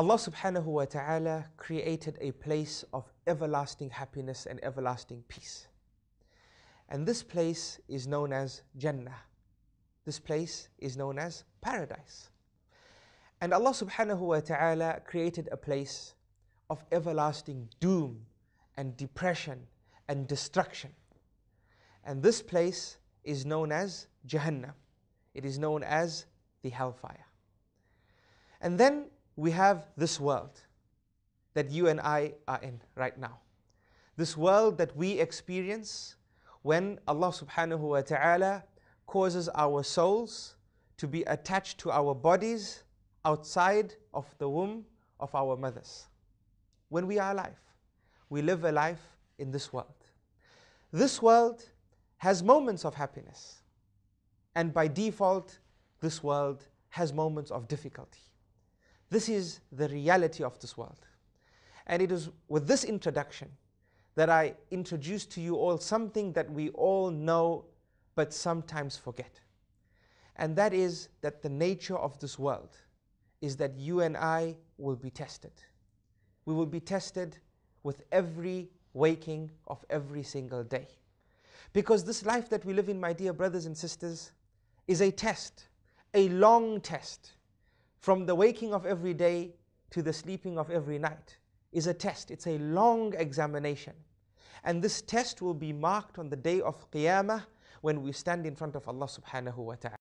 Allah subhanahu wa ta'ala created a place of everlasting happiness and everlasting peace. And this place is known as Jannah. This place is known as paradise. And Allah subhanahu wa ta'ala created a place of everlasting doom and depression and destruction. And this place is known as Jahannam. It is known as the hellfire. And then we have this world that you and I are in right now. This world that we experience when Allah subhanahu wa ta'ala causes our souls to be attached to our bodies outside of the womb of our mothers. When we are alive, we live a life in this world. This world has moments of happiness, and by default, this world has moments of difficulty. This is the reality of this world. And it is with this introduction that I introduce to you all something that we all know but sometimes forget. And that is that the nature of this world is that you and I will be tested. We will be tested with every waking of every single day. Because this life that we live in, my dear brothers and sisters, is a test, a long test from the waking of every day to the sleeping of every night is a test. It's a long examination. And this test will be marked on the day of Qiyamah when we stand in front of Allah subhanahu wa ta'ala.